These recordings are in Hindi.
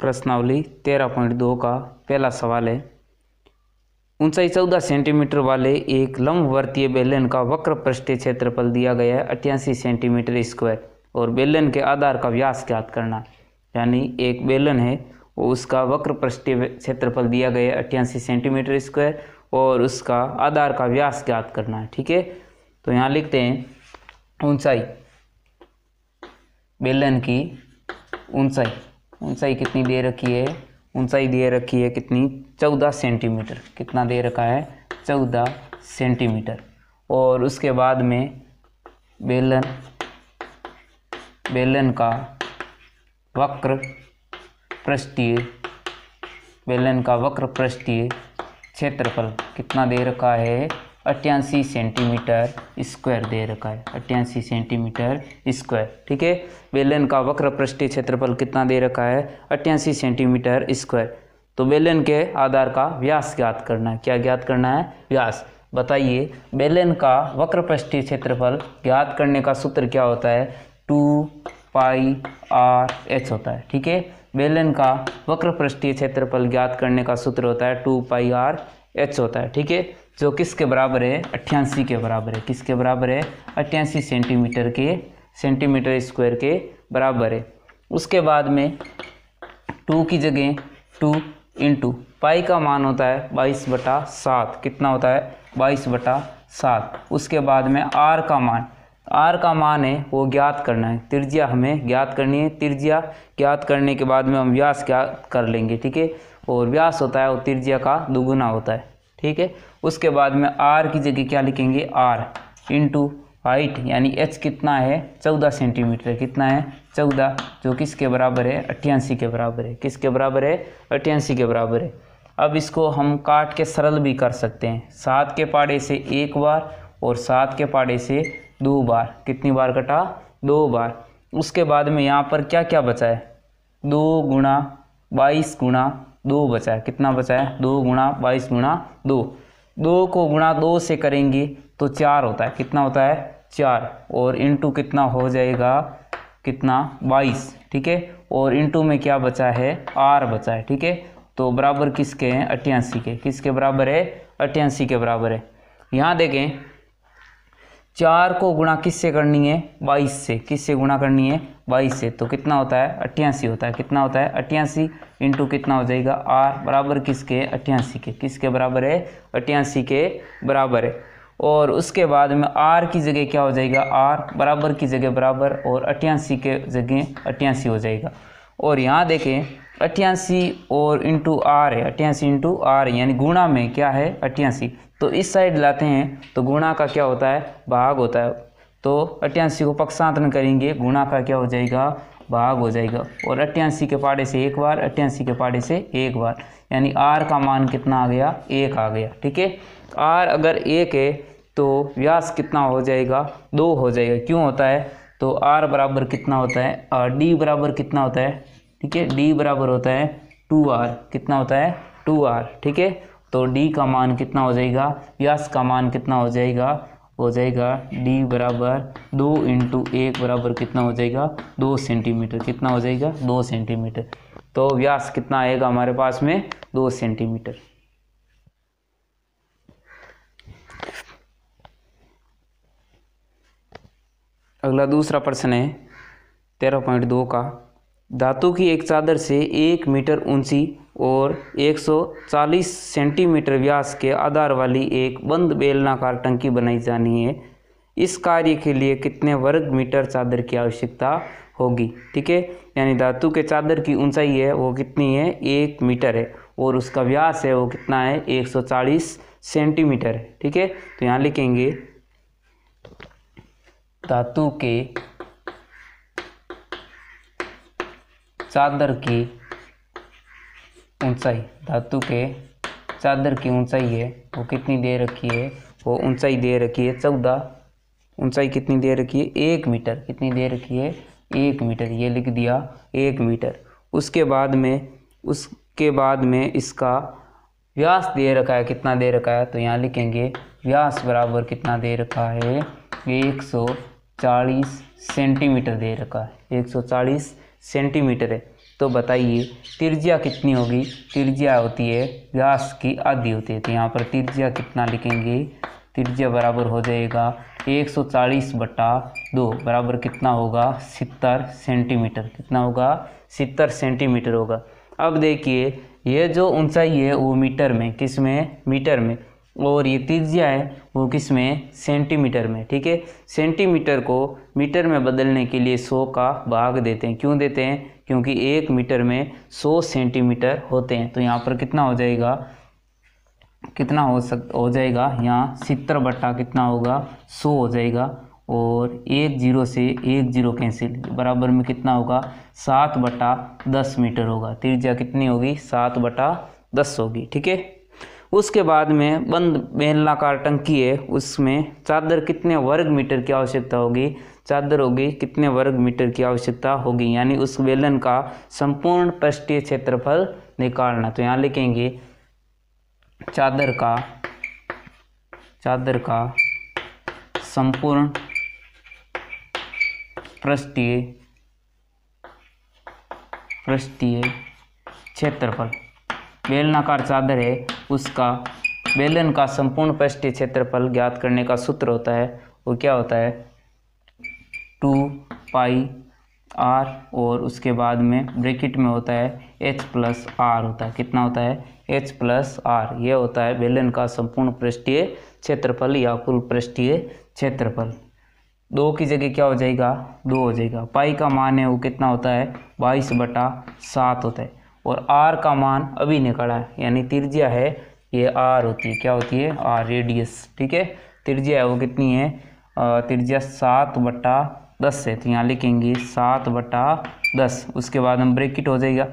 प्रश्नावली तेरह पॉइंट दो का पहला सवाल है ऊंचाई चौदह सेंटीमीटर वाले एक लंबवर्तीय बेलन का वक्र पृष्ठीय क्षेत्रफल दिया गया है अट्ठासी सेंटीमीटर स्क्वायर और बेलन के आधार का व्यास ज्ञात करना यानी एक बेलन है उसका वक्र पृष्ठीय क्षेत्रफल दिया गया है अट्ठासी सेंटीमीटर स्क्वायर और उसका आधार का व्यास ज्ञात करना है ठीक है तो यहाँ लिखते हैं ऊंचाई बेलन की ऊंचाई ऊंचाई कितनी दे रखी है ऊंचाई दे रखी है कितनी चौदह सेंटीमीटर कितना दे रखा है चौदह सेंटीमीटर और उसके बाद में बेलन बेलन का वक्र पृष्ठीय बेलन का वक्र पृष्ठीय क्षेत्रफल कितना दे रखा है अट्ठासी सेंटीमीटर स्क्वायर दे रखा है अट्ठासी सेंटीमीटर स्क्वायर ठीक है बेलन का वक्र पृष्ठीय क्षेत्रफल कितना दे रखा है अट्ठासी सेंटीमीटर स्क्वायर तो बेलन के आधार का व्यास ज्ञात करना है क्या ज्ञात करना है व्यास बताइए बेलन का वक्र पृष्ठीय क्षेत्रफल ज्ञात करने का सूत्र क्या होता है टू पाई आर एच होता है ठीक है बेलन का वक्र पृष्ठीय क्षेत्रफल ज्ञात करने का सूत्र होता है टू पाई आर एच होता है ठीक है जो किसके बराबर है अट्ठासी के बराबर है किसके बराबर है अट्ठासी सेंटीमीटर के सेंटीमीटर स्क्वायर के बराबर है उसके बाद में टू की जगह टू इंटू पाई का मान होता है बाईस बटा सात कितना होता है बाईस बटा सात उसके बाद में आर का मान आर का मान है वो ज्ञात करना है त्रिज्या हमें ज्ञात करनी है त्रिज्या ज्ञात करने के बाद में हम व्यास ज्ञात कर लेंगे ठीक है और व्यास होता है वो त्रिज्या का दुगुना होता है ठीक है उसके बाद में आर की जगह क्या लिखेंगे आर इंटू हाइट यानी एच कितना है चौदह सेंटीमीटर कितना है चौदह जो किसके बराबर है अट्ठासी के बराबर है किसके बराबर है अट्ठासी के बराबर है अब इसको हम काट के सरल भी कर सकते हैं सात के पाड़े से एक बार और सात के पाड़े से दो बार कितनी बार कटा दो बार उसके बाद में यहाँ पर क्या क्या बचा है दो गुणा बाईस गुणा दो बचा है कितना बचा है दो गुणा बाईस गुणा दो दो को गुणा दो से करेंगे तो चार होता है कितना होता है चार और इंटू कितना हो जाएगा कितना बाईस ठीक है और इनटू में क्या बचा है आर बचा है ठीक है तो बराबर किसके हैं अट्ठासी के किसके बराबर है अट्ठासी के बराबर है यहाँ देखें चार को गुणा किससे करनी है बाईस से किससे गुणा करनी है बाईस से तो कितना होता है अट्ठासी होता है कितना होता है अट्ठासी इंटू कितना हो जाएगा आर बराबर किसके अट्ठासी के किसके बराबर है अट्ठासी के बराबर है और उसके बाद में आर की जगह क्या हो जाएगा आर बराबर की जगह बराबर और अट्ठासी के जगह अट्ठासी हो जाएगा और यहाँ देखें अट्ठासी और इंटू आर है अट्ठासी इंटू आर यानी गुणा में क्या है अट्ठासी तो इस साइड लाते हैं तो गुणा का क्या होता है भाग होता है तो अट्ठासी को पक्षांतरण करेंगे गुणा का क्या हो जाएगा भाग हो जाएगा और अट्ठासी के पाड़े से एक बार अट्ठासी के पाड़े से एक बार यानी आर का मान कितना आ गया एक आ गया ठीक है आर अगर एक है तो व्यास कितना हो जाएगा दो हो जाएगा क्यों होता है तो आर बराबर कितना होता है और डी बराबर कितना होता है ठीक है डी बराबर होता है टू आर कितना होता है टू आर ठीक है तो डी का मान कितना हो जाएगा व्यास का मान कितना हो जाएगा हो जाएगा डी बराबर दो इंटू एक बराबर कितना हो जाएगा दो सेंटीमीटर कितना हो जाएगा दो सेंटीमीटर तो व्यास कितना आएगा हमारे पास में दो सेंटीमीटर अगला दूसरा प्रश्न है तेरह पॉइंट दो का धातु की एक चादर से एक मीटर ऊंची और 140 सेंटीमीटर व्यास के आधार वाली एक बंद बेलनाकार टंकी बनाई जानी है इस कार्य के लिए कितने वर्ग मीटर चादर की आवश्यकता होगी ठीक है यानी धातु के चादर की ऊंचाई है वो कितनी है एक मीटर है और उसका व्यास है वो कितना है 140 सेंटीमीटर है ठीक है तो यहाँ लिखेंगे धातु के चादर की ऊंचाई धातु के चादर की ऊंचाई है वो कितनी दे रखी है वो ऊंचाई दे रखी है चौदह ऊंचाई कितनी दे रखी है एक मीटर कितनी दे रखी है एक मीटर ये लिख दिया एक मीटर उसके बाद में उसके बाद में इसका व्यास दे रखा है कितना दे रखा है तो यहाँ लिखेंगे व्यास बराबर कितना दे रखा है एक सौ चालीस सेंटीमीटर दे रखा है एक सौ चालीस सेंटीमीटर है तो बताइए त्रिज्या कितनी होगी त्रिज्या होती है व्यास की आधी होती है तो यहाँ पर त्रिज्या कितना लिखेंगे त्रिज्या बराबर हो जाएगा 140 बटा दो बराबर कितना होगा सितर सेंटीमीटर कितना होगा सितर सेंटीमीटर होगा अब देखिए ये जो ऊंचाई है वो मीटर में किस में मीटर में और ये त्रिज्या है वो किस में सेंटीमीटर में ठीक है सेंटीमीटर को मीटर में बदलने के लिए सौ का भाग देते हैं क्यों देते हैं क्योंकि एक मीटर में सौ सेंटीमीटर होते हैं तो यहाँ पर कितना हो जाएगा कितना हो सक हो जाएगा यहाँ सितर बट्टा कितना होगा सौ हो जाएगा और एक जीरो से एक जीरो कैंसिल बराबर में कितना होगा सात बटा दस मीटर होगा त्रिज्या कितनी होगी सात बटा दस होगी ठीक है उसके बाद में बंद बेलनाकार टंकी है उसमें चादर कितने वर्ग मीटर की आवश्यकता होगी चादर होगी कितने वर्ग मीटर की आवश्यकता होगी यानी उस बेलन का संपूर्ण पृष्ठीय क्षेत्रफल निकालना तो यहाँ लिखेंगे चादर का चादर का संपूर्ण पृष्ठीय पृष्ठीय क्षेत्रफल बेलनाकार चादर है उसका बेलन का संपूर्ण पृष्ठीय क्षेत्रफल ज्ञात करने का सूत्र होता है वो क्या होता है टू पाई आर और उसके बाद में ब्रैकेट में होता है एच प्लस आर होता है कितना होता है एच प्लस आर ये होता है बेलन का संपूर्ण पृष्ठीय क्षेत्रफल या कुल पृष्ठीय क्षेत्रफल दो की जगह क्या हो जाएगा दो हो जाएगा पाई का मान है वो कितना होता है बाईस बटा सात होता है और आर का मान अभी निकाला है यानी त्रिज्या है ये आर होती है क्या होती है आर रेडियस ठीक है त्रिज्या है वो कितनी है त्रिज्या सात बटा दस है तो यहाँ लिखेंगे सात बटा दस उसके बाद हम ब्रेकिट हो जाएगा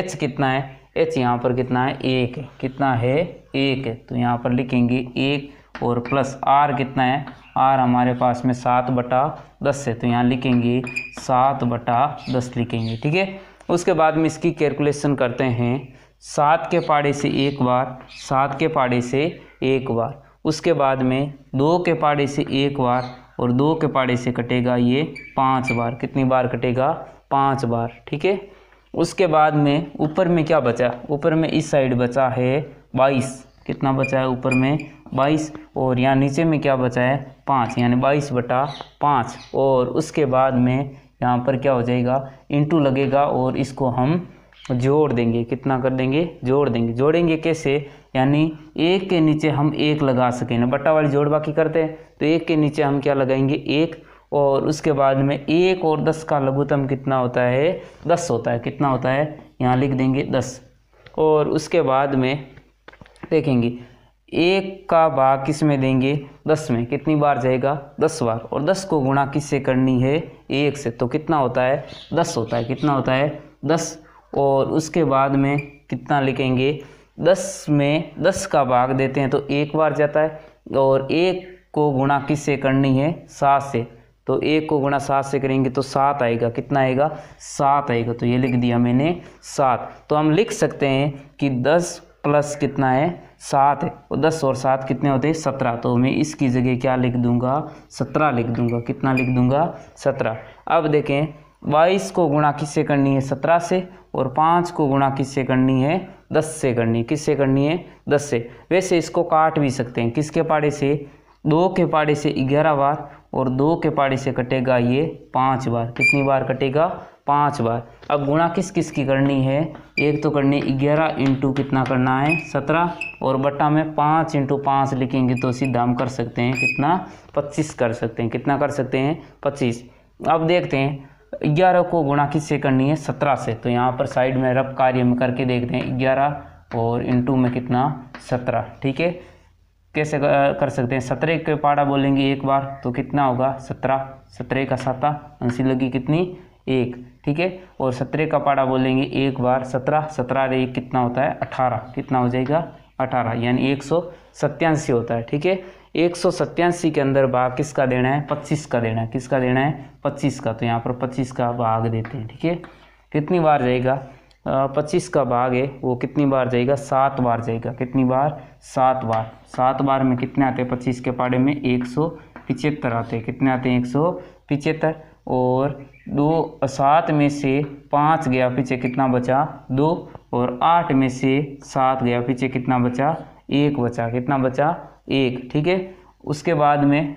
एच कितना है एच यहाँ पर कितना है एक है कितना है एक है तो यहाँ पर लिखेंगे एक और प्लस आर कितना है आर हमारे पास में सात बटा दस है तो यहाँ लिखेंगे सात बटा दस लिखेंगे ठीक है उसके बाद में इसकी कैलकुलेशन करते हैं सात के पाड़े से एक बार सात के पाड़े से एक बार उसके बाद में दो के पाड़े से एक बार और दो के पाड़े से कटेगा ये पाँच बार कितनी बार कटेगा पाँच बार ठीक है उसके बाद में ऊपर में क्या बचा ऊपर में इस साइड बचा है बाईस कितना बचा है ऊपर में बाईस और यहाँ नीचे में क्या बचा है पाँच यानी बाईस बटा पाँच और उसके बाद में यहाँ पर क्या हो जाएगा इंटू लगेगा और इसको हम जोड़ देंगे कितना कर देंगे जोड़ देंगे जोड़ेंगे कैसे यानी एक के नीचे हम एक लगा सकें ना बट्टा वाली जोड़ बाकी करते हैं तो एक के नीचे हम क्या लगाएंगे एक और उसके बाद में एक और दस का लघुतम कितना होता है दस होता है कितना होता है यहाँ लिख देंगे दस और उसके बाद में देखेंगे एक का भाग किस में देंगे दस में कितनी बार जाएगा दस बार और दस को गुणा किससे करनी है एक से तो कितना होता है दस होता है कितना होता है दस और उसके बाद में कितना लिखेंगे दस में दस का भाग देते हैं तो एक बार जाता है और एक को गुणा किससे करनी है सात से तो एक को गुणा सात से करेंगे तो सात आएगा कितना आएगा सात आएगा तो ये लिख दिया मैंने सात तो हम लिख सकते हैं कि दस प्लस कितना है सात है और दस और सात कितने होते हैं सत्रह तो मैं इसकी जगह क्या लिख दूंगा सत्रह लिख दूंगा कितना लिख दूंगा सत्रह अब देखें बाईस को गुणा किससे करनी है सत्रह से और पाँच को गुणा किससे करनी है दस से करनी है किससे करनी है दस से वैसे इसको काट भी सकते हैं किसके पाड़े से दो के पाड़े से ग्यारह बार और दो के पाड़े से कटेगा ये पाँच बार कितनी बार कटेगा पाँच बार अब गुणा किस किस की करनी है एक तो करनी है ग्यारह इंटू कितना करना है सत्रह और बट्टा में पाँच इंटू पाँच लिखेंगे तो सीधा हम कर सकते हैं कितना पच्चीस कर सकते हैं कितना कर सकते हैं पच्चीस अब देखते हैं ग्यारह को गुणा किस से करनी है सत्रह से तो यहाँ पर साइड में रब कार्य में करके देखते हैं ग्यारह और इंटू में कितना सत्रह ठीक है कैसे कर सकते हैं सत्रह के पाड़ा बोलेंगे एक बार तो कितना होगा सत्रह सत्रह का साता अंसी लगी कितनी एक ठीक है और सत्रह का पाड़ा बोलेंगे एक बार सत्रह सत्रह रे कितना होता है अठारह कितना हो जाएगा अठारह यानी एक सौ सत्यासी होता है ठीक है एक सौ सत्यासी के अंदर भाग किसका देना है पच्चीस का देना है किसका देना है पच्चीस का तो यहाँ पर पच्चीस का भाग देते हैं ठीक है कितनी बार जाएगा पच्चीस का भाग है वो कितनी बार जाएगा सात बार जाएगा कितनी बार सात बार सात बार में कितने आते हैं पच्चीस के पाड़े में एक सौ पिचहत्तर आते हैं कितने आते हैं एक सौ पिचहत्तर और दो सात में से पाँच गया पीछे कितना बचा दो और आठ में से सात गया पीछे कितना बचा एक बचा कितना बचा एक ठीक है उसके बाद में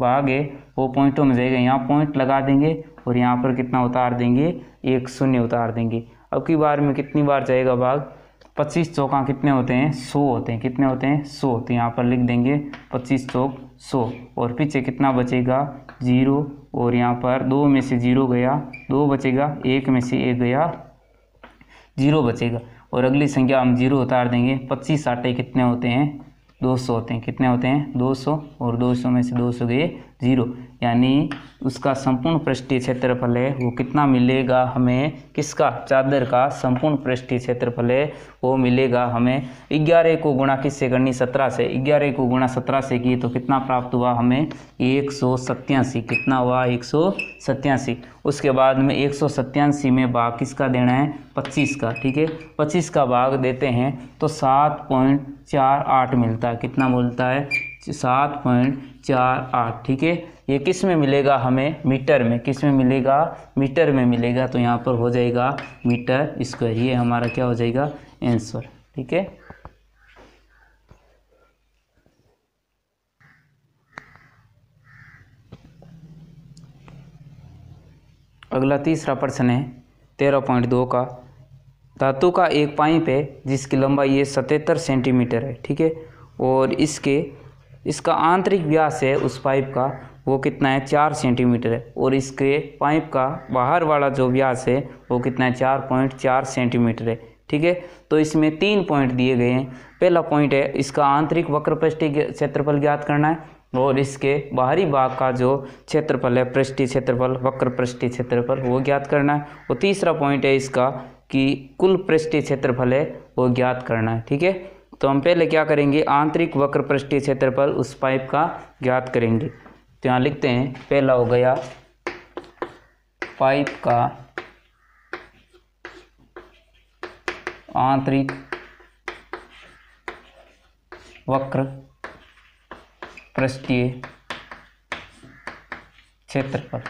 भागे वो पॉइंटों में जाएगा यहाँ पॉइंट लगा देंगे और यहाँ पर कितना उतार देंगे एक शून्य उतार देंगे अब की बार में कितनी बार जाएगा भाग पच्चीस चौका कितने होते हैं सौ होते हैं कितने होते हैं सौ तो यहाँ पर लिख देंगे पच्चीस चौक सौ और पीछे कितना बचेगा ज़ीरो और यहाँ पर दो में से ज़ीरो गया दो बचेगा एक में से एक गया ज़ीरो बचेगा और अगली संख्या हम जीरो उतार देंगे पच्चीस आटे कितने होते हैं दो सौ होते हैं कितने होते हैं दो सौ और दो सौ में से दो सौ गए जीरो यानी उसका संपूर्ण पृष्ठीय क्षेत्रफल है वो कितना मिलेगा हमें किसका चादर का संपूर्ण पृष्ठीय क्षेत्रफल है वो मिलेगा हमें ग्यारह को गुणा किससे करनी सत्रह से ग्यारह को गुणा सत्रह से किए तो कितना प्राप्त हुआ हमें एक सौ सत्यासी कितना हुआ एक सौ सत्यासी उसके बाद में एक सौ सत्यासी में भाग किसका देना है पच्चीस का ठीक है पच्चीस का भाग देते हैं तो सात पॉइंट चार आठ मिलता है कितना बोलता है सात पॉइंट चार आठ ठीक है ये किस में मिलेगा हमें मीटर में किस में मिलेगा मीटर में मिलेगा तो यहाँ पर हो जाएगा मीटर स्क्वायर ये हमारा क्या हो जाएगा आंसर ठीक है अगला तीसरा प्रश्न है तेरह पॉइंट दो का धातु का एक पाइप है जिसकी लंबाई ये सतहत्तर सेंटीमीटर है ठीक है और इसके इसका आंतरिक व्यास है उस पाइप का वो कितना है चार सेंटीमीटर है और इसके पाइप का बाहर वाला जो व्यास है वो कितना है चार पॉइंट चार सेंटीमीटर है ठीक है तो इसमें तीन पॉइंट दिए गए हैं पहला पॉइंट है इसका आंतरिक वक्र पृष्ठी क्षेत्रफल ज्ञात करना है और इसके बाहरी भाग का जो क्षेत्रफल है पृष्ठीय क्षेत्रफल वक्र पृष्ठीय क्षेत्रफल वो ज्ञात करना है और तीसरा पॉइंट है इसका कि कुल पृष्ठीय क्षेत्रफल है वो ज्ञात करना है ठीक है तो हम पहले क्या करेंगे आंतरिक वक्र पृष्ठीय क्षेत्रफल उस पाइप का ज्ञात करेंगे तो यहाँ लिखते हैं पहला हो गया पाइप का आंतरिक वक्र पृष्ठीय क्षेत्रफल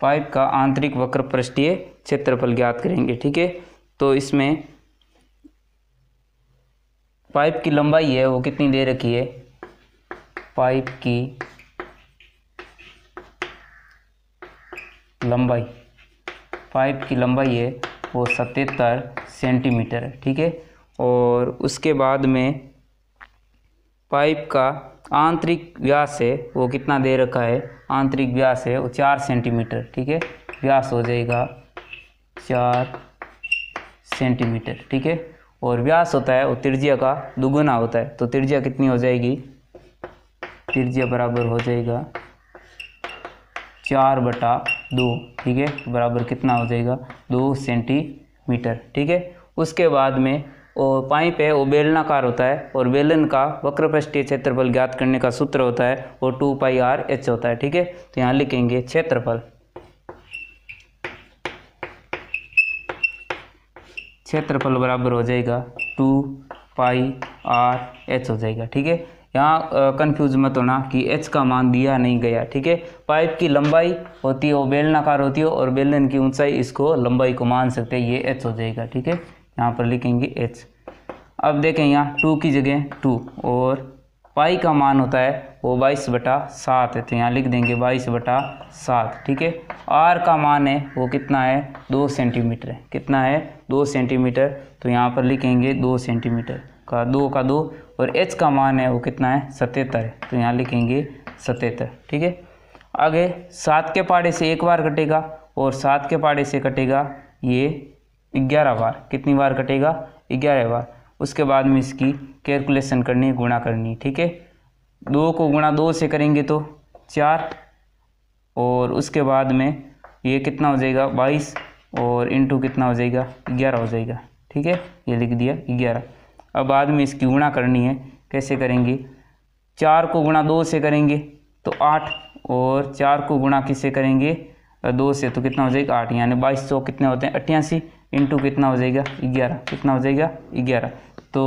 पाइप का आंतरिक वक्र पृष्ठीय क्षेत्रफल ज्ञात करेंगे ठीक है तो इसमें पाइप की लंबाई है वो कितनी दे रखी है पाइप की लंबाई पाइप की लंबाई है वो सतहत्तर सेंटीमीटर है ठीक है और उसके बाद में पाइप का आंतरिक व्यास है वो कितना दे रखा है आंतरिक व्यास है वो चार सेंटीमीटर ठीक है व्यास हो जाएगा चार सेंटीमीटर ठीक है और व्यास होता है और त्रिज्या का दुगुना होता है तो त्रिज्या कितनी हो जाएगी त्रिज्या बराबर हो जाएगा चार बटा दो ठीक है बराबर कितना हो जाएगा दो सेंटीमीटर ठीक है उसके बाद में वो पाइप है वो बेलनाकार होता है और बेलन का वक्रपृष्ठीय क्षेत्रफल ज्ञात करने का सूत्र होता है और टू पाई आर एच होता है ठीक है तो यहाँ लिखेंगे क्षेत्रफल क्षेत्रफल बराबर हो जाएगा टू पाई आर एच हो जाएगा ठीक है यहाँ कंफ्यूज मत होना कि एच का मान दिया नहीं गया ठीक है पाइप की लंबाई होती है वो बेलनाकार होती है हो, और बेलन की ऊंचाई इसको लंबाई को मान सकते हैं ये एच हो जाएगा ठीक है यहाँ पर लिखेंगे एच अब देखें यहाँ टू की जगह टू और पाई का मान होता है वो बाईस बटा सात है तो यहाँ लिख देंगे बाईस बटा सात ठीक है आर का मान है वो कितना है दो सेंटीमीटर है कितना है दो सेंटीमीटर तो यहाँ पर लिखेंगे दो सेंटीमीटर का दो का दो और एच का मान है वो कितना है सतहत्तर है तो यहाँ लिखेंगे सतहत्तर ठीक है आगे सात के पाड़े से एक बार कटेगा और सात के पाड़े से कटेगा ये ग्यारह बार कितनी बार कटेगा ग्यारह बार उसके बाद में इसकी कैलकुलेशन करनी है गुणा करनी ठीक है दो को गुणा दो से करेंगे तो चार और उसके बाद में ये कितना हो जाएगा बाईस और इंटू कितना हो जाएगा ग्यारह हो जाएगा ठीक है ये लिख दिया ग्यारह अब बाद में इसकी गुणा करनी है कैसे करेंगे चार को गुणा दो से करेंगे तो आठ और चार को गुणा किससे करेंगे दो से तो कितना हो जाएगा आठ यानी बाईस सौ कितने होते हैं अट्ठासी इंटू कितना हो जाएगा ग्यारह कितना हो जाएगा ग्यारह तो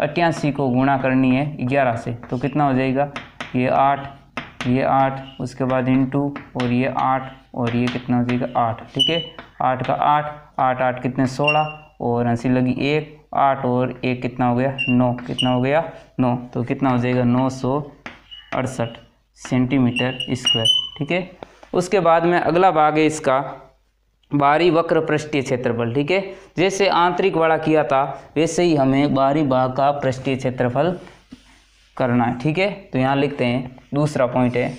अट्ठासी को गुणा करनी है ग्यारह से तो कितना हो जाएगा ये आठ ये आठ उसके बाद इंटू और ये आठ और ये कितना हो जाएगा आठ ठीक है आठ का आठ आठ आठ कितने सोलह और हंसी लगी एक आठ और एक कितना हो गया नौ कितना हो गया नौ तो कितना हो जाएगा नौ सौ अड़सठ सेंटीमीटर स्क्वायर ठीक है उसके बाद में अगला भाग है इसका बाहरी वक्र पृष्ठीय क्षेत्रफल ठीक है जैसे आंतरिक वाला किया था वैसे ही हमें बाहरी भाग का पृष्ठीय क्षेत्रफल करना है ठीक है तो यहाँ लिखते हैं दूसरा पॉइंट है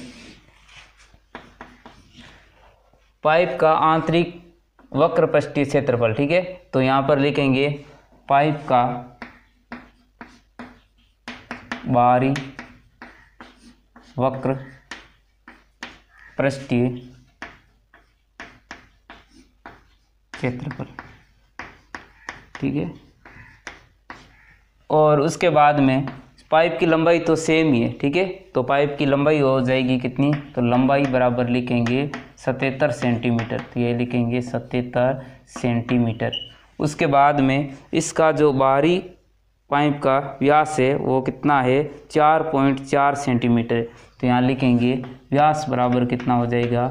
पाइप का आंतरिक वक्र पृष्ठीय क्षेत्रफल ठीक है तो यहाँ पर लिखेंगे पाइप का बाहरी वक्र पृष्ठीय क्षेत्रफल ठीक है और उसके बाद में पाइप की लंबाई तो सेम ही है ठीक है तो पाइप की लंबाई हो जाएगी कितनी तो लंबाई बराबर लिखेंगे सतहत्तर सेंटीमीटर तो ये लिखेंगे सतहत्तर सेंटीमीटर उसके बाद में इसका जो बाहरी पाइप का व्यास है वो कितना है चार पॉइंट चार सेंटीमीटर तो यहाँ लिखेंगे व्यास बराबर कितना हो जाएगा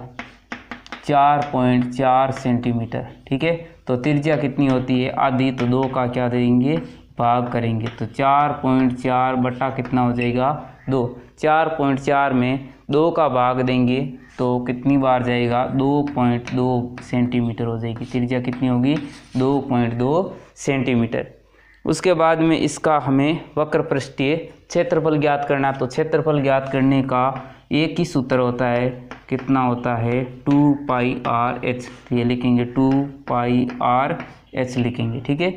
चार पॉइंट चार सेंटीमीटर ठीक है तो त्रिज्या कितनी होती है आधी तो दो का क्या देंगे भाग करेंगे तो चार पॉइंट चार बटा कितना हो जाएगा दो चार पॉइंट चार में दो का भाग देंगे तो कितनी बार जाएगा दो पॉइंट दो सेंटीमीटर हो जाएगी त्रिज्या कितनी होगी दो पॉइंट दो सेंटीमीटर उसके बाद में इसका हमें वक्र पृष्ठीय क्षेत्रफल ज्ञात करना तो क्षेत्रफल ज्ञात करने का एक ही सूत्र होता है कितना होता है टू पाई आर एच ये लिखेंगे टू पाई आर एच लिखेंगे ठीक है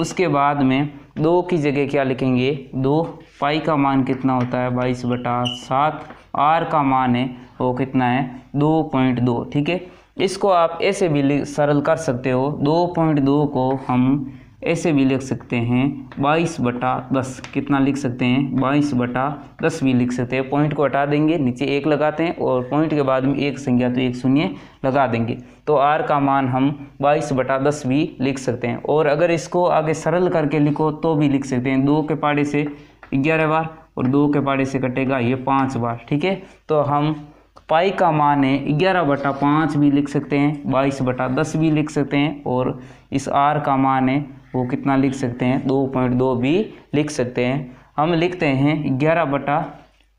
उसके बाद में दो की जगह क्या लिखेंगे दो पाई का मान कितना होता है बाईस बटा सात आर का मान है वो कितना है दो पॉइंट दो ठीक है इसको आप ऐसे भी सरल कर सकते हो दो पॉइंट दो को हम ऐसे भी लिख सकते हैं बाईस बटा दस कितना लिख सकते हैं बाईस बटा दस भी लिख सकते हैं पॉइंट को हटा देंगे नीचे एक लगाते हैं और पॉइंट के बाद में एक संख्या तो एक शून्य लगा देंगे तो आर का मान हम बाईस बटा दस भी लिख सकते हैं और अगर इसको आगे सरल करके लिखो तो भी लिख सकते हैं दो के पाड़े से ग्यारह बार और दो के पाड़े से कटेगा ये पाँच बार ठीक है तो हम पाई का मान है ग्यारह बटा पाँच भी लिख सकते हैं बाईस बटा दस भी लिख सकते हैं और इस आर का मान है वो कितना लिख सकते हैं दो पॉइंट दो भी लिख सकते हैं हम लिखते हैं ग्यारह बटा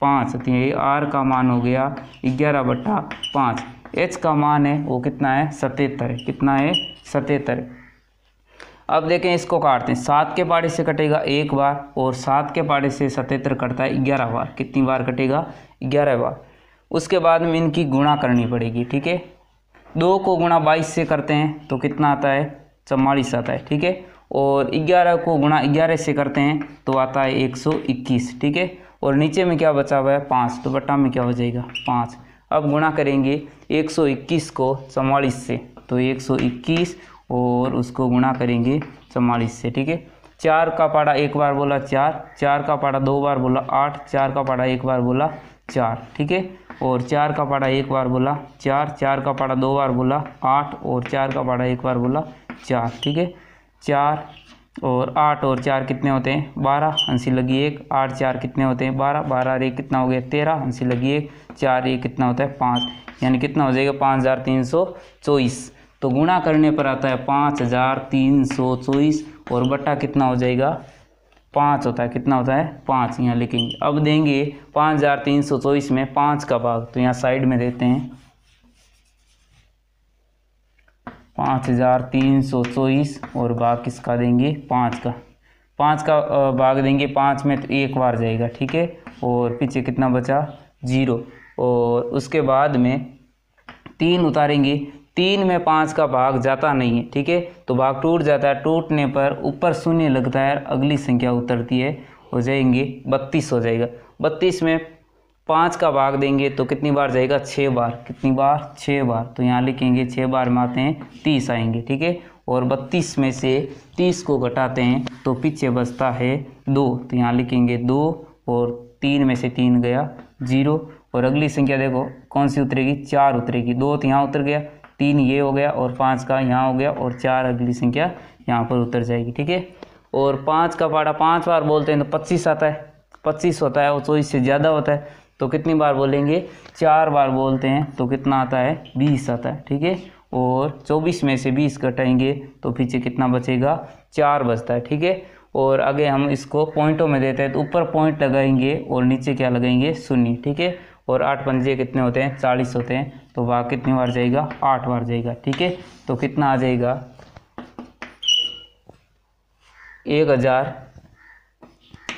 पाँच तो ये आर का मान हो गया ग्यारह बटा पाँच एच का मान है वो कितना है सतहत्तर कितना है सतहत्तर अब देखें इसको काटते हैं सात के पाड़े से कटेगा एक बार और सात के पाड़े से सतहत्तर कटता है ग्यारह बार कितनी बार कटेगा ग्यारह बार उसके बाद में इनकी गुणा करनी पड़ेगी ठीक है दो को गुणा बाईस से करते हैं तो कितना आता है चवालीस आता है ठीक है और ग्यारह को गुणा ग्यारह से करते हैं तो आता है एक सौ इक्कीस ठीक है और नीचे में क्या बचा हुआ है पाँच तो बट्टा में क्या हो जाएगा पाँच अब गुणा करेंगे एक सौ इक्कीस को चवालीस से तो एक सौ इक्कीस और उसको गुणा करेंगे चवालीस से ठीक है चार का पाड़ा एक बार बोला चार चार का पाड़ा दो बार बोला आठ चार का पाड़ा एक बार बोला चार ठीक है और चार का पाड़ा एक बार बोला चार चार का पाड़ा दो बार बोला आठ और चार का पाड़ा एक बार बोला चार ठीक है चार और आठ और चार कितने होते हैं बारह हंसी लगी एक आठ चार कितने होते हैं बारह बारह एक कितना हो गया तेरह हंसी लगी एक चार एक कितना होता है पाँच यानी कितना हो जाएगा पाँच हज़ार तीन सौ चौबीस तो गुणा करने पर आता है पाँच हज़ार तीन सौ चौबीस और बट्टा कितना हो जाएगा पाँच होता है कितना होता है पाँच यहाँ लिखेंगे अब देंगे पाँच हज़ार तीन सौ चौबीस में पाँच का भाग तो यहाँ साइड में देते हैं पाँच हज़ार तीन सौ चौबीस और भाग किसका देंगे पाँच का पाँच का भाग देंगे पाँच में तो एक बार जाएगा ठीक है और पीछे कितना बचा जीरो और उसके बाद में तीन उतारेंगे तीन में पाँच का भाग जाता नहीं है ठीक है तो भाग टूट जाता है टूटने पर ऊपर शून्य लगता है अगली संख्या उतरती है हो जाएंगे बत्तीस हो जाएगा बत्तीस में पाँच का भाग देंगे तो कितनी बार जाएगा छः बार कितनी बार छः बार तो यहाँ लिखेंगे छः बार में आते हैं तीस आएंगे ठीक है और बत्तीस में से तीस को घटाते हैं तो पीछे बचता है दो तो यहाँ लिखेंगे दो और तीन में से तीन गया जीरो और अगली संख्या देखो कौन सी उतरेगी चार उतरेगी दो तो यहाँ उतर गया तीन ये हो गया और पाँच का यहाँ हो गया और चार अगली संख्या यहाँ पर उतर जाएगी ठीक है और पाँच का पाड़ा पाँच बार बोलते हैं तो पच्चीस आता है पच्चीस होता है और चौबीस से ज़्यादा होता है तो कितनी बार बोलेंगे चार बार बोलते हैं तो कितना आता है बीस आता है ठीक है और चौबीस में से बीस कटाएंगे तो पीछे कितना बचेगा चार बचता है ठीक है और आगे हम इसको पॉइंटों में देते हैं तो ऊपर पॉइंट लगाएंगे और नीचे क्या लगाएंगे शून्य ठीक है और आठ पंजे कितने होते हैं चालीस होते हैं तो वह कितनी बार जाएगा आठ बार जाएगा ठीक है तो कितना आ जाएगा एक हज़ार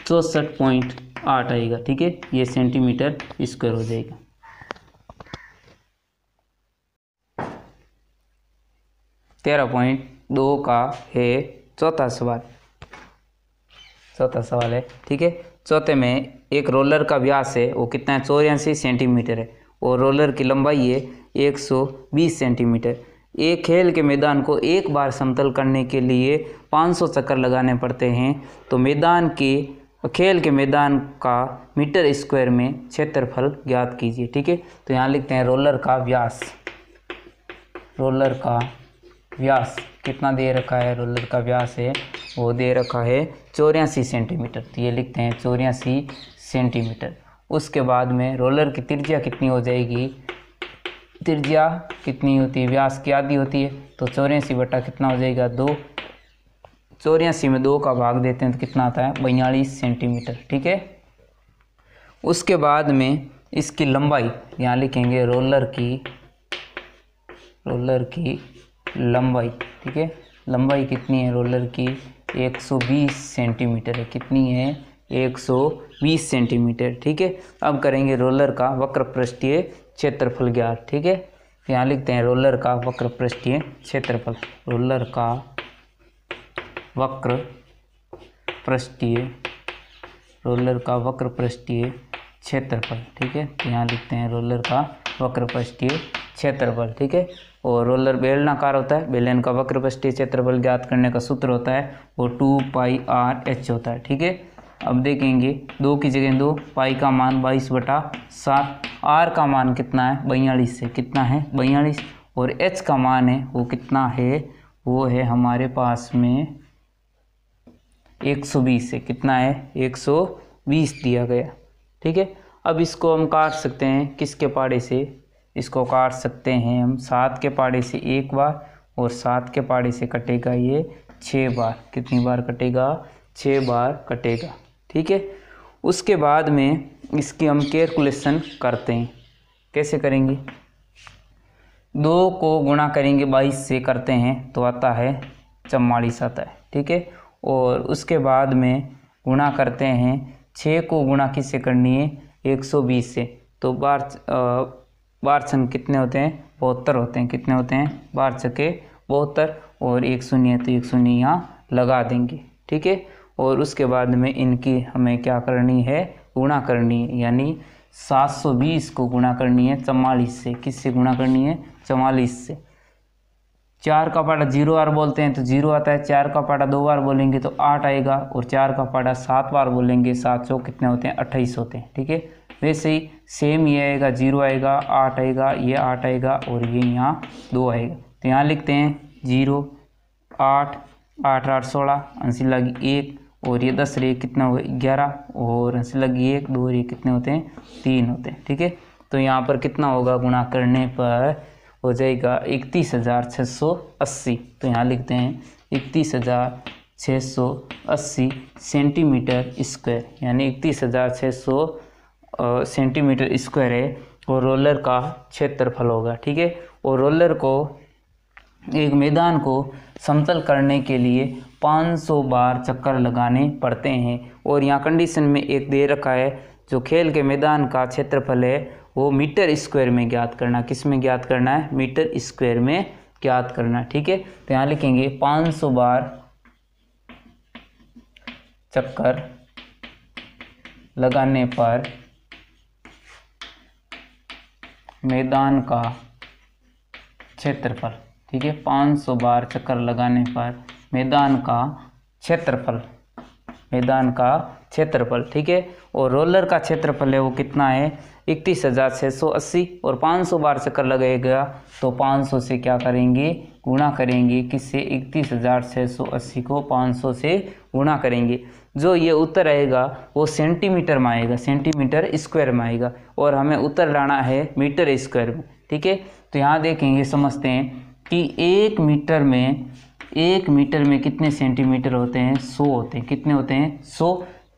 चौंसठ पॉइंट आठ आएगा ठीक है ये सेंटीमीटर स्क्वायर हो जाएगा तेरह पॉइंट दो का है चौथा सवाल चौथा सवाल है ठीक है चौथे में एक रोलर का व्यास है वो कितना है चौरासी सेंटीमीटर है और रोलर की लंबाई है 120 सेंटीमीटर एक खेल के मैदान को एक बार समतल करने के लिए 500 चक्कर लगाने पड़ते हैं तो मैदान के तो खेल के मैदान का मीटर स्क्वायर में क्षेत्रफल ज्ञात कीजिए ठीक है तो यहाँ लिखते हैं रोलर का व्यास रोलर का व्यास कितना दे रखा है रोलर का व्यास है वो दे रखा है चौरासी सेंटीमीटर तो ये लिखते हैं चौरासी सेंटीमीटर उसके बाद में रोलर की त्रिज्या कितनी हो जाएगी त्रिज्या कितनी होती है व्यास की आधी होती है तो चौरासी बटा कितना हो जाएगा दो चौरासी में दो का भाग देते हैं तो कितना आता है बयालीस सेंटीमीटर ठीक है उसके बाद में इसकी लंबाई यहाँ लिखेंगे रोलर की रोलर की लंबाई ठीक है लंबाई कितनी है रोलर की 120 सेंटीमीटर है कितनी है 120 सेंटीमीटर ठीक है अब करेंगे रोलर का वक्र पृष्ठीय क्षेत्रफल ज्ञात ठीक है यहाँ लिखते हैं रोलर का वक्र पृष्ठीय क्षेत्रफल रोलर का वक्र पृष्ठीय रोलर का वक्र पृष्ठीय क्षेत्रफल ठीक है तो यहाँ लिखते हैं रोलर का वक्र पृष्ठीय क्षेत्रफल ठीक है और रोलर बेलनाकार होता है बेलन का वक्र पृष्ठीय क्षेत्रफल ज्ञात करने का सूत्र होता है वो टू पाई आर एच होता है ठीक है अब देखेंगे दो की जगह दो पाई का मान बाईस बटा सात आर का मान कितना है बयालीस से कितना है बयालीस और एच का मान है वो कितना है वो है हमारे पास में 120 है कितना है 120 दिया गया ठीक है अब इसको हम काट सकते हैं किसके पाड़े से इसको काट सकते हैं हम सात के पाड़े से एक बार और सात के पाड़े से कटेगा ये छः बार कितनी बार कटेगा छः बार कटेगा ठीक है उसके बाद में इसकी हम कैलकुलेशन करते हैं कैसे करेंगे दो को गुणा करेंगे बाईस से करते हैं तो आता है चवालीस आता है ठीक है और उसके बाद में गुणा करते हैं छः को गुणा किससे करनी है एक सौ बीस से तो बार बार छ कितने होते हैं बहत्तर होते हैं कितने होते हैं बार छके बहत्तर और एक शून्य तो एक शून्य यहाँ लगा देंगे ठीक है और उसके बाद में इनकी हमें क्या करनी है गुणा करनी है यानी 720 को गुणा करनी है चवालीस से किससे गुणा करनी है चवालीस से चार का पाटा जीरो बार बोलते हैं तो जीरो आता है चार का पाटा दो बार बोलेंगे तो आठ आएगा और चार का पाटा सात बार बोलेंगे सात सौ कितने होते हैं अट्ठाईस होते हैं ठीक है वैसे ही सेम ये आएगा जीरो आएगा आठ आएगा ये आठ आएगा और ये यहाँ दो आएगा तो यहाँ लिखते हैं जीरो आठ आठ आठ सोलह अंसी लगी एक और ये दस रे कितना हुए ग्यारह और अंसी लगी एक दो रे कितने होते हैं तीन होते हैं ठीक है तो यहाँ पर कितना होगा गुणा करने पर हो जाएगा इकतीस हज़ार छः सौ अस्सी तो यहाँ लिखते हैं इकतीस हज़ार छः सौ अस्सी सेंटीमीटर स्क्वायर यानी इकतीस हज़ार छः सौ सेंटीमीटर स्क्वायर है और रोलर का क्षेत्रफल होगा ठीक है और रोलर को एक मैदान को समतल करने के लिए 500 बार चक्कर लगाने पड़ते हैं और यहाँ कंडीशन में एक दे रखा है जो खेल के मैदान का क्षेत्रफल है वो मीटर स्क्वायर में ज्ञात करना किस में ज्ञात करना है मीटर स्क्वायर में ज्ञात करना ठीक है तो यहाँ लिखेंगे 500 बार चक्कर लगाने पर मैदान का क्षेत्रफल ठीक है 500 बार चक्कर लगाने पर मैदान का क्षेत्रफल मैदान का क्षेत्रफल ठीक है और रोलर का क्षेत्रफल है वो कितना है इकतीस हज़ार छः सौ अस्सी और पाँच सौ बार चक्कर लगाएगा तो पाँच सौ से क्या करेंगे गुणा करेंगे किससे इकतीस हज़ार छः सौ अस्सी को पाँच सौ से गुणा करेंगे जो ये उत्तर आएगा वो सेंटीमीटर में आएगा सेंटीमीटर स्क्वायर में आएगा और हमें उत्तर लाना है मीटर स्क्वायर में ठीक है तो यहाँ देखेंगे समझते हैं कि एक मीटर में एक मीटर में कितने सेंटीमीटर होते हैं सौ होते हैं कितने होते हैं सौ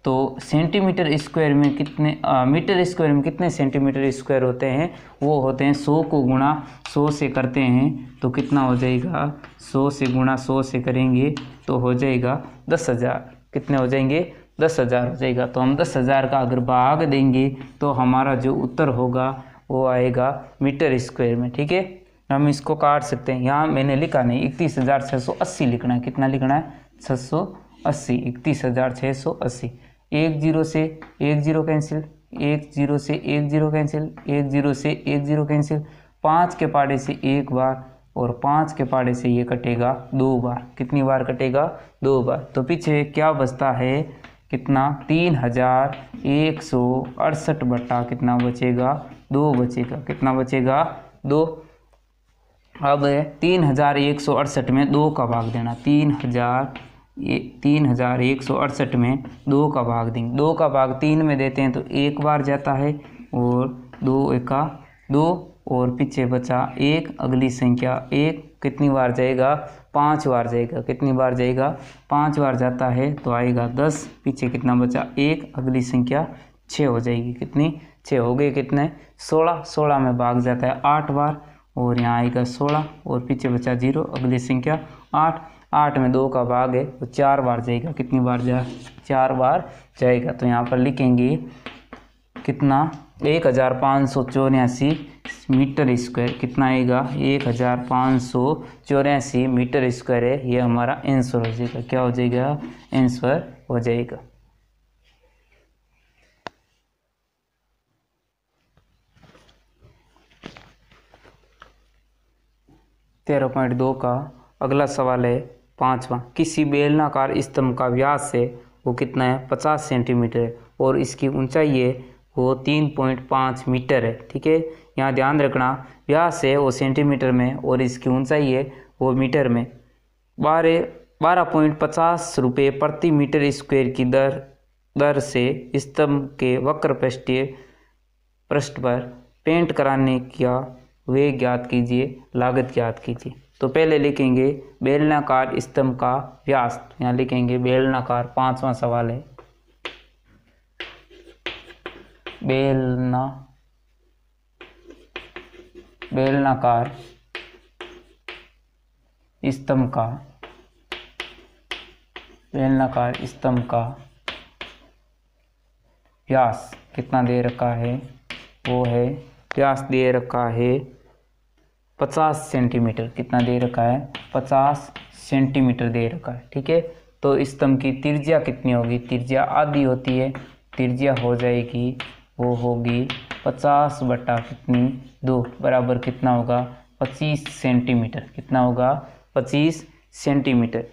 तो सेंटीमीटर स्क्वायर में कितने आ, मीटर स्क्वायर में कितने सेंटीमीटर स्क्वायर होते हैं वो होते हैं सौ को गुणा सौ से करते हैं तो कितना हो जाएगा सौ से गुणा सौ से करेंगे तो हो जाएगा दस हज़ार कितने हो जाएंगे दस हज़ार हो जाएगा तो हम दस हज़ार का अगर भाग देंगे तो हमारा जो उत्तर होगा वो आएगा मीटर स्क्वायर में ठीक है हम इसको काट सकते हैं यहाँ मैंने लिखा नहीं इकतीस हज़ार छः सौ अस्सी लिखना है कितना लिखना है छः सौ अस्सी इकतीस हज़ार छः सौ अस्सी एक जीरो से एक जीरो कैंसिल एक जीरो से एक जीरो कैंसिल एक जीरो से एक जीरो कैंसिल पाँच के पाड़े से एक बार और पाँच के पाड़े से ये कटेगा दो बार कितनी बार कटेगा दो बार तो पीछे क्या बचता है कितना तीन हजार एक सौ अड़सठ बट्टा कितना बचेगा दो बचेगा कितना बचेगा दो अब तीन हजार एक सौ अड़सठ में दो का भाग देना तीन हजार ये तीन हज़ार एक सौ अड़सठ में दो का भाग देंगे दो का भाग तीन में देते हैं तो एक बार जाता है और दो एका दो और पीछे बचा एक अगली संख्या एक कितनी बार जाएगा पाँच बार जाएगा कितनी बार जाएगा पाँच बार जाता है तो आएगा दस पीछे कितना बचा एक अगली संख्या छः हो जाएगी कितनी छः हो गए कितने सोलह सोलह में भाग जाता है आठ बार और यहाँ आएगा सोलह और पीछे बचा जीरो अगली संख्या आठ आठ में दो का भाग है वो तो चार बार जाएगा कितनी बार जा चार बार जाएगा तो यहाँ पर लिखेंगे कितना एक हज़ार पाँच सौ चौरासी मीटर स्क्वायर कितना आएगा एक हज़ार पाँच सौ चौरासी मीटर स्क्वायर है ये हमारा आंसर हो जाएगा क्या हो जाएगा आंसर हो जाएगा तेरह पॉइंट दो का अगला सवाल है पाँचवा किसी बेलनाकार स्तंभ का व्यास है वो कितना है पचास सेंटीमीटर है और इसकी ऊंचाई है वो तीन पॉइंट पाँच मीटर है ठीक है यहाँ ध्यान रखना व्यास है वो सेंटीमीटर में और इसकी ऊंचाई है वो मीटर में बारह बारह पॉइंट पचास रुपये प्रति मीटर स्क्वायर की दर दर से स्तंभ के वक्र पृष्ठीय पृष्ठ पर पेंट कराने का वे ज्ञात कीजिए लागत ज्ञात कीजिए तो पहले लिखेंगे बेलनाकार स्तंभ का व्यास यहाँ लिखेंगे बेलनाकार पांचवा सवाल है बेलना बेलनाकार स्तंभ का बेलनाकार स्तंभ का व्यास कितना दे रखा है वो है व्यास दे रखा है पचास सेंटीमीटर कितना दे रखा है पचास सेंटीमीटर दे रखा है ठीक है तो स्तंभ की त्रिज्या कितनी होगी त्रिज्या आधी होती है त्रिज्या हो जाएगी वो होगी पचास बटा कितनी दो बराबर कितना होगा पच्चीस सेंटीमीटर कितना होगा पच्चीस सेंटीमीटर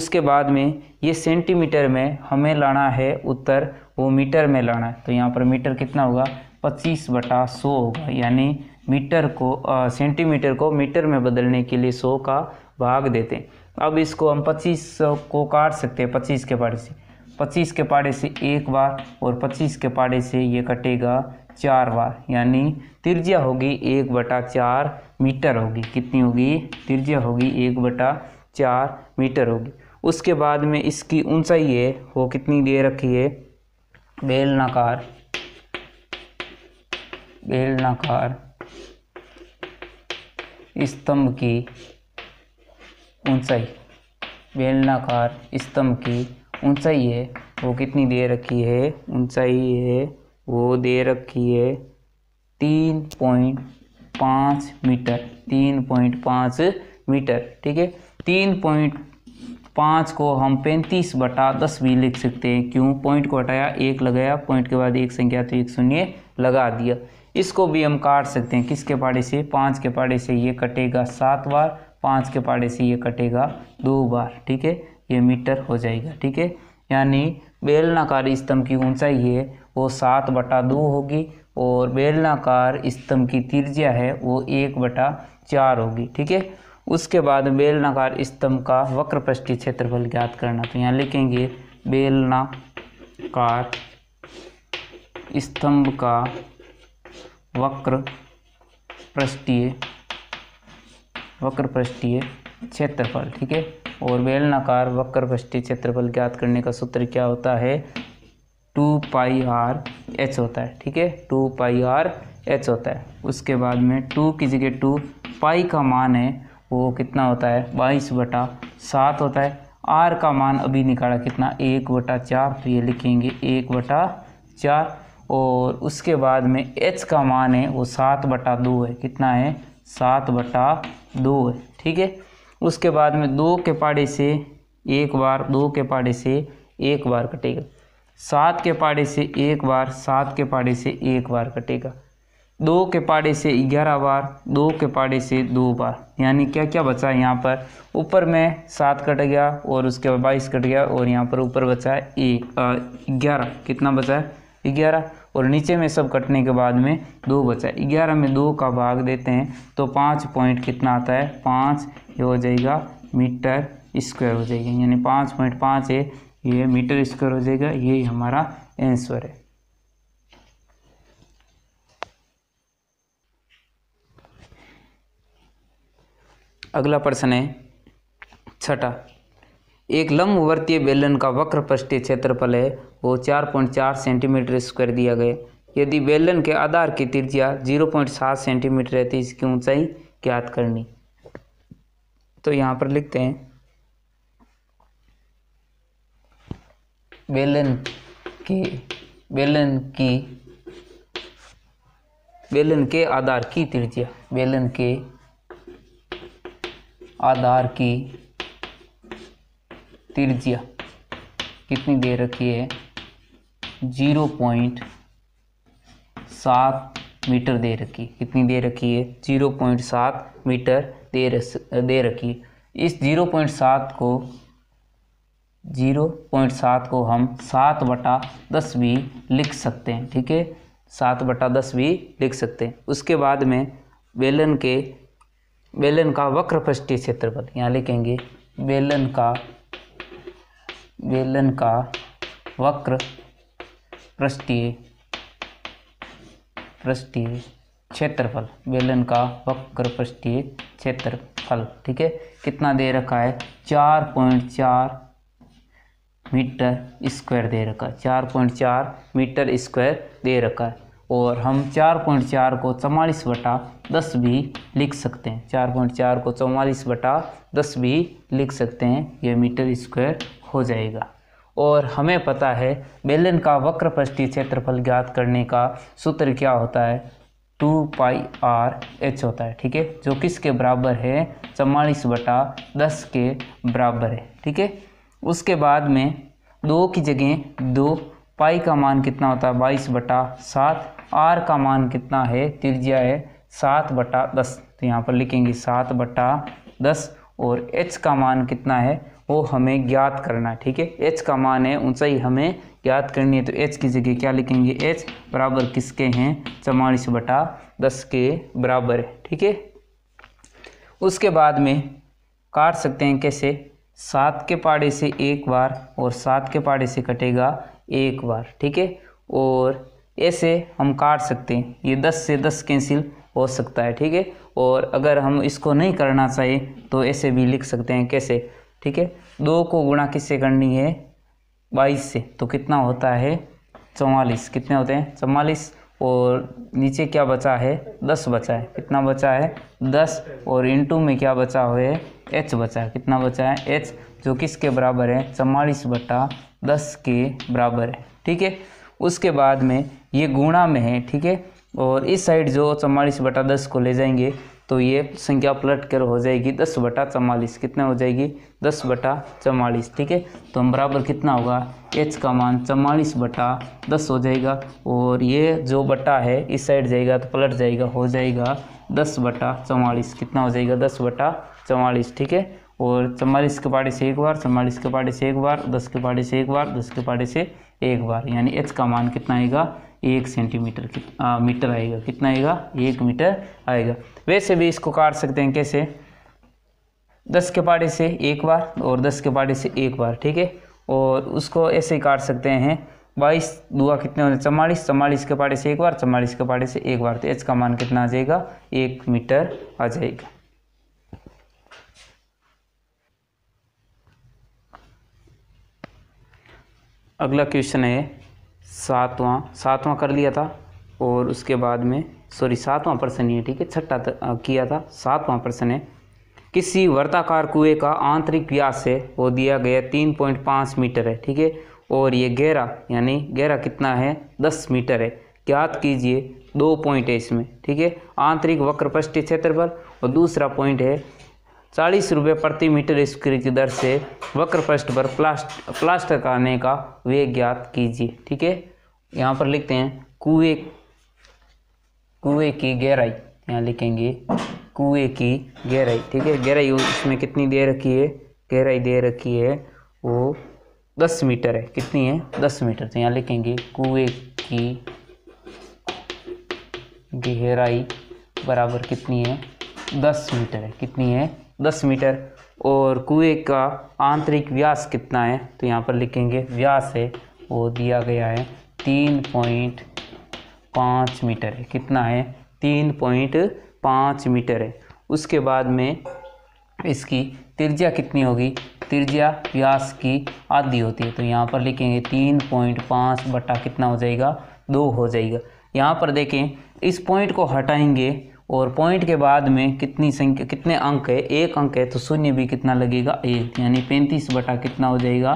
उसके बाद में ये सेंटीमीटर में हमें लाना है उत्तर वो मीटर में लाना है तो यहाँ पर मीटर कितना होगा पच्चीस बटा सौ होगा यानी मीटर को सेंटीमीटर को मीटर में बदलने के लिए सौ का भाग देते हैं अब इसको हम पच्चीस को काट सकते हैं पच्चीस के पाड़े से पच्चीस के पाड़े से एक बार और पच्चीस के पाड़े से ये कटेगा चार बार यानी त्रिज्या होगी एक बटा चार मीटर होगी कितनी होगी त्रिज्या होगी एक बटा चार मीटर होगी उसके बाद में इसकी ऊंचाई है वो कितनी दे रखी है बेलनाकार बेलनाकार स्तंभ की ऊंचाई बेलनाकार स्तंभ की ऊंचाई है वो कितनी दे रखी है ऊंचाई है वो दे रखी है तीन पॉइंट पाँच मीटर तीन पॉइंट पाँच मीटर ठीक है तीन पॉइंट पाँच को हम पैंतीस बटा दस भी लिख सकते हैं क्यों पॉइंट को हटाया एक लगाया पॉइंट के बाद एक संख्या तो एक शून्य लगा दिया इसको भी हम काट सकते हैं किसके पाड़े से पाँच के पाड़े से ये कटेगा सात बार पाँच के पाड़े से ये कटेगा दो बार ठीक है ये मीटर हो जाएगा ठीक है यानी बेलनाकार स्तंभ की ऊंचाई है वो सात बटा दो होगी और बेलनाकार स्तंभ की त्रिज्या है वो एक बटा चार होगी ठीक है उसके बाद बेलनाकार स्तंभ का वक्र पृष्ठीय क्षेत्रफल ज्ञात करना तो यहाँ लिखेंगे बेलनाकार स्तंभ का वक्र पृष्ठीय वक्र पृष्ठीय क्षेत्रफल ठीक है और बेलनाकार वक्र पृष्ठीय क्षेत्रफल ज्ञात करने का सूत्र क्या होता है टू पाई आर एच होता है ठीक है टू पाई आर एच होता है उसके बाद में टू की जगह टू पाई का मान है वो कितना होता है बाईस बटा सात होता है आर का मान अभी निकाला कितना एक बटा चार तो ये लिखेंगे एक बटा चार और उसके बाद में एच का मान है वो सात बटा दो है कितना है सात बटा दो है ठीक है उसके बाद में दो के पाड़े से एक बार दो के पाड़े से एक बार कटेगा सात के पाड़े से एक बार सात के पाड़े से एक बार कटेगा दो के पाड़े से ग्यारह बार दो के पाड़े से दो बार यानी क्या क्या बचा है यहाँ पर ऊपर में सात कट गया और उसके बाद बाईस कट गया और यहाँ पर ऊपर बचा है एक ग्यारह कितना बचा है ग्यारह और नीचे में सब कटने के बाद में दो बचा है ग्यारह में दो का भाग देते हैं तो पाँच पॉइंट कितना आता है पाँच ये हो जाएगा मीटर स्क्वायर हो जाएगा यानी पाँच पॉइंट पाँच है ये मीटर स्क्वायर हो जाएगा यही हमारा आंसर है अगला प्रश्न है छठा एक वर्तीय बेलन का वक्र पृष्ठीय क्षेत्रफल है वो 4.4 सेंटीमीटर स्क्वायर दिया गया यदि बेलन के आधार की त्रिज्या 0.7 सेंटीमीटर है तो इसकी ऊंचाई ज्ञात करनी तो यहाँ पर लिखते हैं बेलन के बेलन की बेलन के आधार की त्रिज्या बेलन के आधार की त्रिज्या कितनी दे रखी है जीरो पॉइंट सात मीटर दे रखी कितनी दे रखी है जीरो पॉइंट सात मीटर दे रस दे रखी इस जीरो पॉइंट सात को जीरो पॉइंट सात को हम सात बटा दस भी लिख सकते हैं ठीक है सात बटा दस भी लिख सकते हैं उसके बाद में बेलन के बेलन का वक्र पृष्ठीय क्षेत्रफल यहाँ लिखेंगे बेलन का बेलन का वक्र पृष्ठीय पृष्ठीय क्षेत्रफल बेलन का वक्र पृष्ठीय क्षेत्रफल ठीक है कितना दे रखा है चार पॉइंट चार मीटर स्क्वायर दे रखा है चार पॉइंट चार मीटर स्क्वायर दे रखा है और हम चार पॉइंट चार को चवालीस बटा दस भी लिख सकते हैं चार पॉइंट चार को चवालीस बटा दस भी लिख सकते हैं यह मीटर स्क्वायर हो जाएगा और हमें पता है बेलन का वक्र पृष्ठीय क्षेत्रफल ज्ञात करने का सूत्र क्या होता है टू पाई आर एच होता है ठीक है जो किसके बराबर है चवालीस बटा दस के बराबर है ठीक है उसके बाद में दो की जगह दो पाई का मान कितना होता है बाईस बटा सात आर का मान कितना है त्रिज्या है सात बटा दस तो यहाँ पर लिखेंगे सात बटा दस और एच का मान कितना है वो हमें ज्ञात करना है ठीक है एच का मान है ऊंचाई हमें ज्ञात करनी है तो एच की जगह क्या लिखेंगे एच बराबर किसके हैं चवालीस बटा दस के बराबर है ठीक है उसके बाद में काट सकते हैं कैसे सात के पाड़े से एक बार और सात के पाड़े से कटेगा एक बार ठीक है और ऐसे हम काट सकते हैं ये दस से दस कैंसिल हो सकता है ठीक है और अगर हम इसको नहीं करना चाहिए तो ऐसे भी लिख सकते हैं कैसे ठीक है दो को गुणा किससे करनी है बाईस से तो कितना होता है चौवालीस कितने होते हैं चौवालीस और नीचे क्या बचा है दस बचा है कितना बचा है दस और इंटू में क्या बचा हुआ है एच बचा है कितना बचा है एच जो किसके बराबर है चौवालीस बटा दस के बराबर है ठीक है उसके बाद में ये गुणा में है ठीक है और इस साइड जो चौवालीस बटा दस को ले जाएंगे तो ये संख्या पलट कर हो जाएगी दस बटा चवालीस कितना हो जाएगी दस बटा चवालीस ठीक है तो हम बराबर कितना होगा एच का मान चवालीस बटा दस हो जाएगा और ये जो बटा है इस साइड जाएगा तो पलट जाएगा हो जाएगा दस बटा चवालीस कितना हो जाएगा दस बटा चवालीस ठीक है और चवालीस के पाड़ी से एक बार चवालीस के पाड़ी से एक बार दस के पाड़ी से एक बार दस के पाड़ी से एक बार यानी एच का मान कितना आएगा एक सेंटीमीटर आ, मीटर आएगा कितना आएगा एक मीटर आएगा वैसे भी इसको काट सकते हैं कैसे दस के पाड़े से एक बार और दस के पाड़े से एक बार ठीक है और उसको ऐसे ही काट सकते हैं बाईस दुआ कितने होते हैं चवालीस चवालीस के पारे से एक बार चवालीस के पारे से एक बार तो एच का मान कितना आ जाएगा एक मीटर आ जाएगा अगला क्वेश्चन है सातवां सातवां कर लिया था और उसके बाद में सॉरी सातवां प्रश्न ये ठीक है छठा किया था सातवां प्रश्न है किसी वर्ताकार कुएं का आंतरिक व्यास है वो दिया गया तीन पॉइंट पाँच मीटर है ठीक है और ये गहरा यानी गहरा कितना है दस मीटर है ज्ञात कीजिए दो पॉइंट है इसमें ठीक है आंतरिक वक्र पृष्ठीय क्षेत्रफल और दूसरा पॉइंट है चालीस रुपये प्रति मीटर स्क्वेयर की दर से वक्र पृष्ठ पर प्लास्ट प्लास्टर करने का वेग ज्ञात कीजिए ठीक है यहाँ पर लिखते हैं कुएं कुएं की गहराई यहाँ लिखेंगे कुएं की गहराई ठीक है गहराई उसमें कितनी दे रखी है गहराई दे रखी है वो दस मीटर है कितनी है दस मीटर तो यहाँ लिखेंगे कुएं की गहराई बराबर कितनी है दस मीटर है कितनी है दस मीटर और कुएँ का आंतरिक व्यास कितना है तो यहाँ पर लिखेंगे व्यास है वो दिया गया है तीन पॉइंट पाँच मीटर है कितना है तीन पॉइंट पाँच मीटर है उसके बाद में इसकी त्रिज्या कितनी होगी त्रिज्या व्यास की आधी होती है तो यहाँ पर लिखेंगे तीन पॉइंट पाँच बट्टा कितना हो जाएगा दो हो जाएगा यहाँ पर देखें इस पॉइंट को हटाएंगे और पॉइंट के बाद में कितनी संख्या कितने अंक है एक अंक है तो शून्य भी कितना लगेगा एक यानी पैंतीस बटा कितना हो जाएगा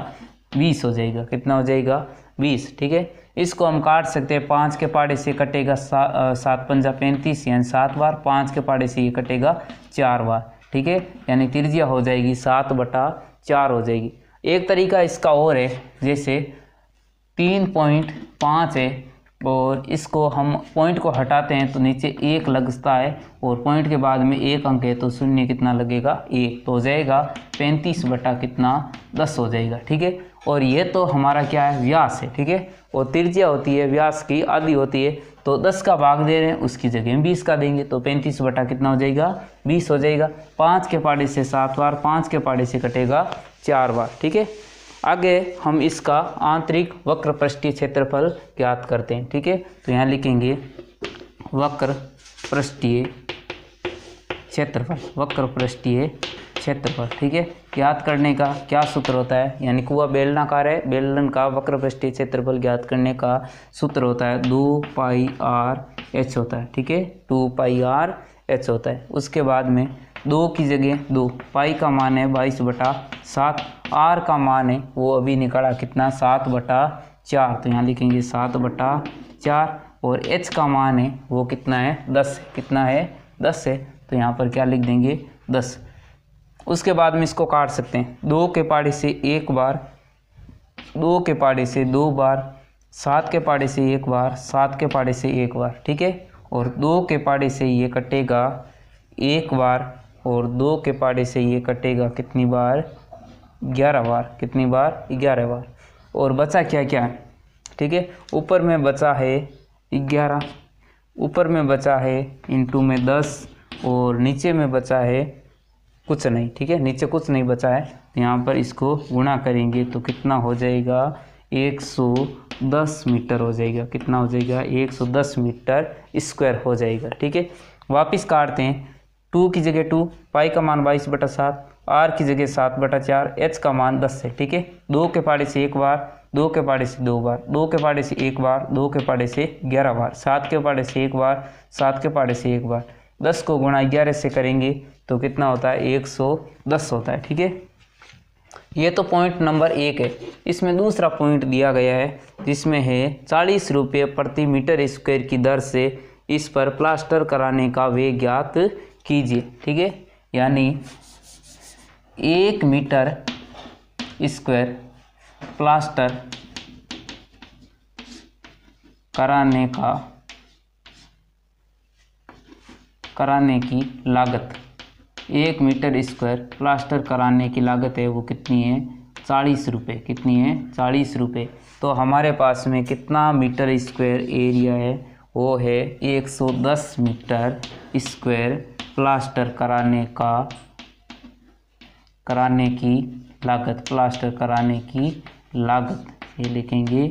बीस हो जाएगा कितना हो जाएगा बीस ठीक है इसको हम काट सकते हैं पाँच के पाड़े से कटेगा सा, सात पंजा पैंतीस यानी सात बार पाँच के पाड़े से ये कटेगा चार बार ठीक है यानी त्रिज्या हो जाएगी सात बटा चार हो जाएगी एक तरीका इसका और है जैसे तीन पॉइंट पाँच है और इसको हम पॉइंट को हटाते हैं तो नीचे एक लगता है और पॉइंट के बाद में एक अंक है तो शून्य कितना लगेगा एक तो हो जाएगा पैंतीस बटा कितना दस हो जाएगा ठीक है और ये तो हमारा क्या है व्यास है ठीक है और त्रिज्या होती है व्यास की आदि होती है तो दस का भाग दे रहे हैं उसकी जगह हम बीस का देंगे तो पैंतीस बटा कितना हो जाएगा बीस हो जाएगा पाँच के पाड़े से सात बार पाँच के पाड़े से कटेगा चार बार ठीक है आगे हम इसका आंतरिक वक्र पृष्ठीय क्षेत्रफल ज्ञात करते हैं ठीक है तो यहाँ लिखेंगे वक्र पृष्ठीय क्षेत्रफल वक्र पृष्ठीय क्षेत्रफल ठीक है ज्ञात करने का क्या सूत्र होता है यानी कुआ बेलनाकार है बेलन का वक्र पृष्ठीय क्षेत्रफल ज्ञात करने का सूत्र होता है दो पाई आर एच होता है ठीक है टू पाई आर एच होता है उसके बाद में दो की जगह दो पाई का मान है बाईस बटा सात आर का मान है वो अभी निकाला कितना सात बटा चार तो यहाँ लिखेंगे सात बटा चार और एच का मान है वो कितना है दस कितना है दस है तो यहाँ पर क्या लिख देंगे दस उसके बाद में इसको काट सकते हैं दो के पाड़े से एक बार दो के पाड़े से दो बार सात के पाड़े से एक बार सात के पाड़े से एक बार ठीक है और दो के पाड़े से ये कटेगा एक बार और दो के पाड़े से ये कटेगा कितनी बार ग्यारह बार कितनी बार ग्यारह बार और बचा क्या क्या है ठीक है ऊपर में बचा है ग्यारह ऊपर में बचा है इंटू में दस और नीचे में बचा है कुछ नहीं ठीक है नीचे कुछ नहीं बचा है तो यहाँ पर इसको गुणा करेंगे तो कितना हो जाएगा 110 मीटर हो जाएगा कितना हो जाएगा 110 मीटर स्क्वायर हो जाएगा ठीक है वापस काटते हैं टू की जगह टू पाई का मान बाईस बटा सात आर की जगह सात बटा चार एच का मान दस है ठीक है दो के पाड़े से एक बार दो के पाड़े से दो बार दो के पाड़े से एक बार दो के पाड़े से ग्यारह बार सात के पाड़े से एक बार सात के पाड़े से एक बार दस को गुणा ग्यारह से करेंगे तो कितना होता है एक सौ दस होता है ठीक है ये तो पॉइंट नंबर एक है इसमें दूसरा पॉइंट दिया गया है जिसमें है चालीस रुपये प्रति मीटर स्क्वायर की दर से इस पर प्लास्टर कराने का वे ज्ञात कीजिए ठीक है यानी एक मीटर स्क्वायर प्लास्टर कराने का कराने की लागत एक मीटर स्क्वायर प्लास्टर कराने की लागत है वो कितनी है चालीस रुपये कितनी है चालीस रुपये तो हमारे पास में कितना मीटर स्क्वायर एरिया है वो है एक सौ दस मीटर स्क्वायर प्लास्टर कराने का कराने की लागत प्लास्टर कराने की लागत ये लिखेंगे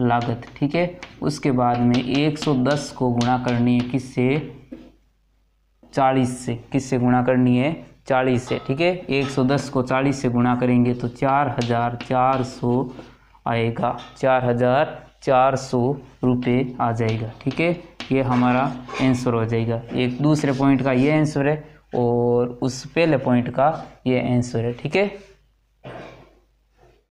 लागत ठीक है उसके बाद में 110 को गुणा करनी है किससे 40 से किससे गुणा करनी है 40 से ठीक है 110 को 40 से गुणा करेंगे तो 4400 आएगा 4400 रुपए आ जाएगा ठीक है ये हमारा आंसर हो जाएगा एक दूसरे पॉइंट का ये आंसर है और उस पहले पॉइंट का ये आंसर है ठीक है